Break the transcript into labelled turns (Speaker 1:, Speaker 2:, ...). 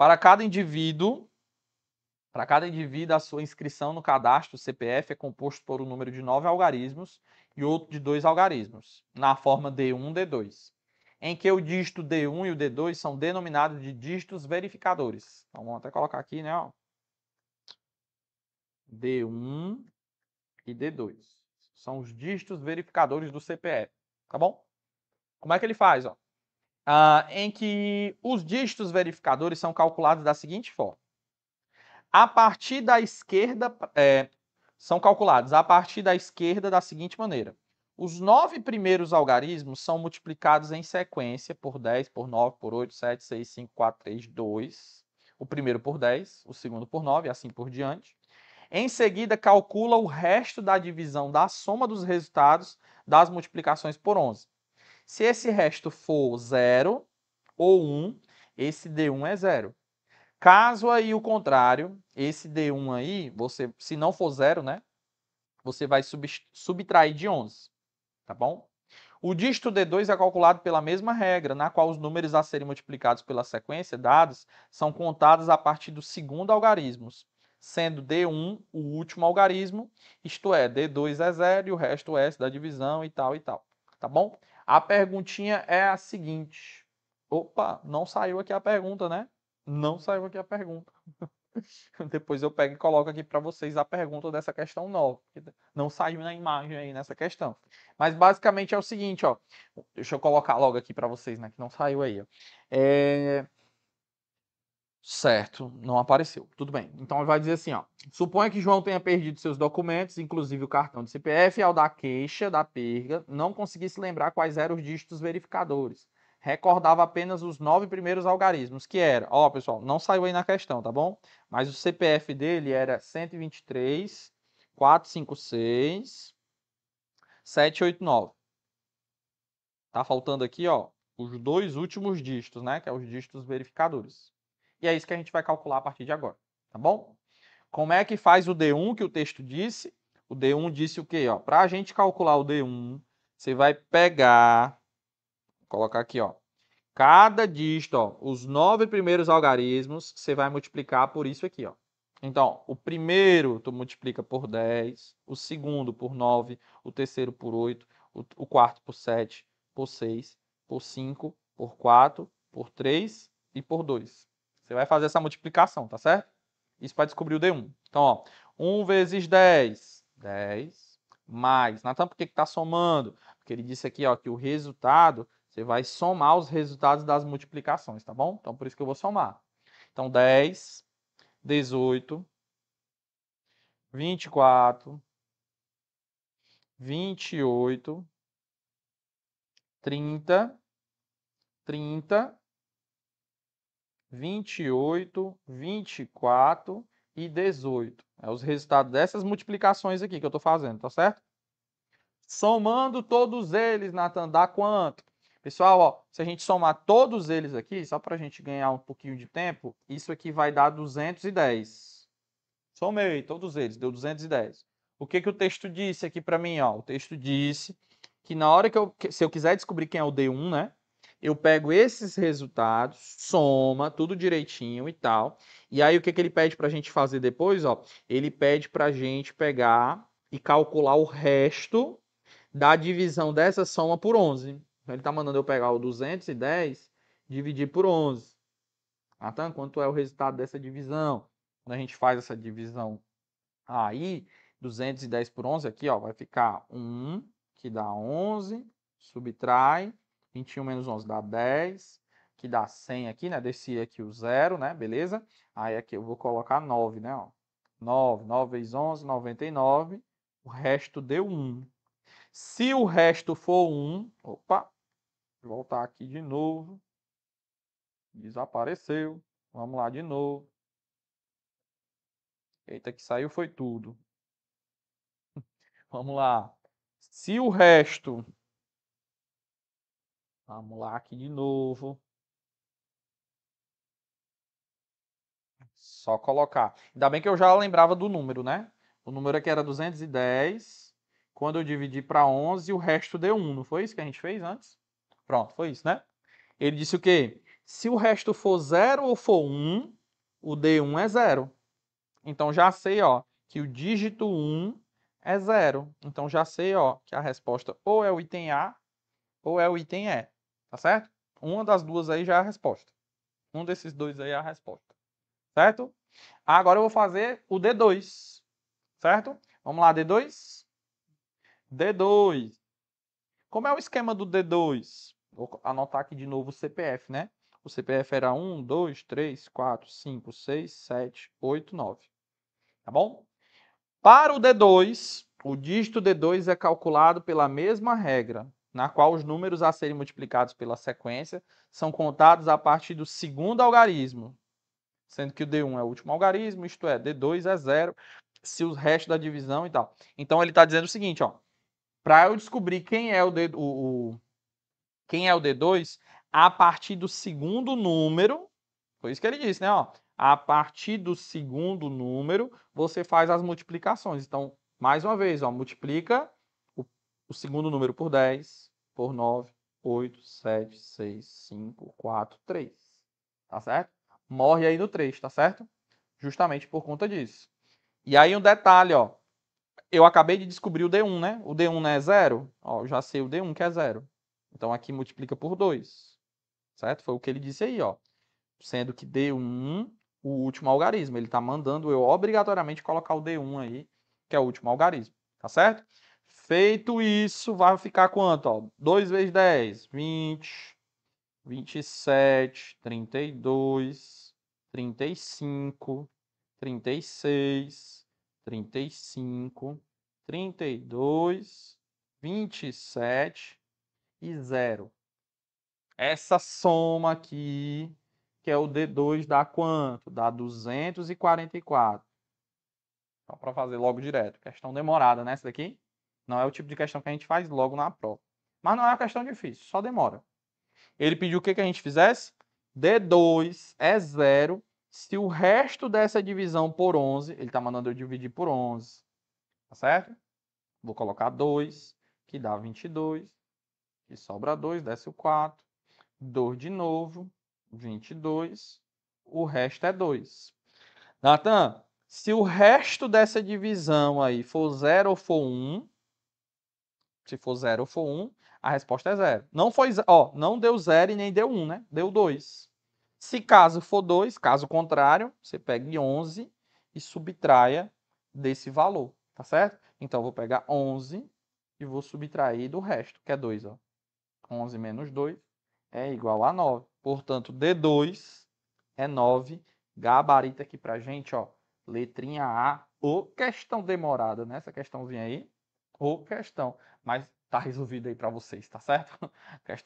Speaker 1: Para cada indivíduo, para cada indivíduo, a sua inscrição no cadastro CPF é composto por um número de nove algarismos e outro de dois algarismos, na forma D1 D2, em que o dígito D1 e o D2 são denominados de dígitos verificadores. Então vamos até colocar aqui, né? Ó. D1 e D2. São os dígitos verificadores do CPF, tá bom? Como é que ele faz, ó? ah, em que os dígitos verificadores são calculados da seguinte forma: a partir da esquerda é, são calculados a partir da esquerda da seguinte maneira. Os nove primeiros algarismos são multiplicados em sequência por 10, por 9, por 8, 7, 6, 5, 4, 3, 2. O primeiro por 10, o segundo por 9, e assim por diante. Em seguida, calcula o resto da divisão da soma dos resultados das multiplicações por 11. Se esse resto for 0 ou 1, um, esse D1 é 0. Caso aí o contrário, esse D1 aí, você, se não for 0, né? Você vai subtrair de 11, tá bom? O dígito D2 é calculado pela mesma regra, na qual os números a serem multiplicados pela sequência dados são contados a partir do segundo algarismo, sendo D1 o último algarismo, isto é, D2 é zero e o resto é S da divisão e tal e tal, tá bom? A perguntinha é a seguinte. Opa, não saiu aqui a pergunta, né? Não saiu aqui a pergunta. Depois eu pego e coloco aqui para vocês a pergunta dessa questão nova. Não saiu na imagem aí nessa questão. Mas basicamente é o seguinte, ó. Deixa eu colocar logo aqui para vocês, né? Que não saiu aí. É... Certo, não apareceu. Tudo bem. Então ele vai dizer assim, ó. Suponha que João tenha perdido seus documentos, inclusive o cartão de CPF, ao dar queixa da perda, não conseguisse lembrar quais eram os dígitos verificadores. Recordava apenas os nove primeiros algarismos, que era, ó, pessoal, não saiu aí na questão, tá bom? Mas o CPF dele era 123 456 789. Tá faltando aqui, ó, os dois últimos dígitos, né, que é os dígitos verificadores. E é isso que a gente vai calcular a partir de agora, tá bom? Como é que faz o D1 que o texto disse? O D1 disse o quê? Para a gente calcular o D1, você vai pegar, vou colocar aqui, ó, cada disto, ó, os nove primeiros algarismos, você vai multiplicar por isso aqui. Ó. Então, o primeiro tu multiplica por 10, o segundo por 9, o terceiro por 8, o quarto por 7, por 6, por 5, por 4, por 3 e por 2. Você vai fazer essa multiplicação, tá certo? Isso para descobrir o D1. Então, ó, 1 vezes 10, 10, mais. Natan, por que está somando? Porque ele disse aqui ó, que o resultado, você vai somar os resultados das multiplicações, tá bom? Então, por isso que eu vou somar. Então, 10, 18, 24, 28, 30, 30 28, 24 e 18. É os resultados dessas multiplicações aqui que eu estou fazendo, tá certo? Somando todos eles, Natan, dá quanto? Pessoal, ó, se a gente somar todos eles aqui, só para a gente ganhar um pouquinho de tempo, isso aqui vai dar 210. Somei todos eles, deu 210. O que, que o texto disse aqui para mim? Ó? O texto disse que na hora que eu, se eu quiser descobrir quem é o D1, né? eu pego esses resultados, soma tudo direitinho e tal. E aí o que, que ele pede para a gente fazer depois? Ó, ele pede para a gente pegar e calcular o resto da divisão dessa soma por 11. Então, ele está mandando eu pegar o 210, dividir por 11. Então, quanto é o resultado dessa divisão? Quando a gente faz essa divisão aí, 210 por 11 aqui, ó, vai ficar 1, que dá 11, subtrai 21 menos 11 dá 10, que dá 100 aqui, né? Desci aqui o zero, né? Beleza? Aí aqui eu vou colocar 9, né? Ó, 9, 9 vezes 11, 99. O resto deu 1. Se o resto for 1, opa, voltar aqui de novo. Desapareceu. Vamos lá de novo. Eita, que saiu foi tudo. Vamos lá. Se o resto Vamos lá aqui de novo. Só colocar. Ainda bem que eu já lembrava do número, né? O número aqui era 210. Quando eu dividi para 11, o resto deu 1. Não foi isso que a gente fez antes? Pronto, foi isso, né? Ele disse o quê? Se o resto for 0 ou for 1, o D1 é 0. Então já sei, ó, que o dígito 1 é 0. Então já sei, ó, que a resposta ou é o item A ou é o item E. Tá certo? Uma das duas aí já é a resposta. Um desses dois aí é a resposta. Certo? Agora eu vou fazer o D2. Certo? Vamos lá, D2. D2. Como é o esquema do D2? Vou anotar aqui de novo o CPF, né? O CPF era 1, 2, 3, 4, 5, 6, 7, 8, 9. Tá bom? Para o D2, o dígito D2 é calculado pela mesma regra na qual os números a serem multiplicados pela sequência são contados a partir do segundo algarismo, sendo que o D1 é o último algarismo, isto é, D2 é zero, se o resto da divisão e tal. Então ele está dizendo o seguinte, ó, para eu descobrir quem é o, D, o, o, quem é o D2 a partir do segundo número, foi isso que ele disse, né? Ó, a partir do segundo número você faz as multiplicações. Então, mais uma vez, ó, multiplica o segundo número por 10, por 9, 8, 7, 6, 5, 4, 3. Tá certo? Morre aí no 3, tá certo? Justamente por conta disso. E aí um detalhe, ó. Eu acabei de descobrir o D1, né? O D1 não é zero? Ó, já sei o D1 que é zero. Então aqui multiplica por 2. Certo? Foi o que ele disse aí, ó. Sendo que D1, o último algarismo. Ele tá mandando eu obrigatoriamente colocar o D1 aí, que é o último algarismo. Tá certo? Feito isso, vai ficar quanto? Ó? 2 vezes 10, 20, 27, 32, 35, 36, 35, 32, 27 e 0. Essa soma aqui, que é o D2, dá quanto? Dá 244. Só para fazer logo direto. Questão demorada, né? Essa daqui? Não é o tipo de questão que a gente faz logo na prova. Mas não é uma questão difícil, só demora. Ele pediu o que, que a gente fizesse? D2 é zero se o resto dessa divisão por 11, ele está mandando eu dividir por 11, tá certo? Vou colocar 2, que dá 22, e sobra 2, desce o 4, 2 de novo, 22, o resto é 2. Natan, se o resto dessa divisão aí for 0 ou for 1, se for 0 ou for 1, um, a resposta é 0. Não foi, ó, não deu 0 e nem deu 1, um, né? Deu 2. Se caso for 2, caso contrário, você pegue 11 e subtraia desse valor, tá certo? Então, eu vou pegar 11 e vou subtrair do resto, que é 2, ó. 11 menos 2 é igual a 9. Portanto, D2 é 9. Gabarito aqui pra gente, ó. Letrinha A. Ou questão demorada, né? Essa questãozinha aí. Ou questão mas tá resolvido aí para vocês, tá certo?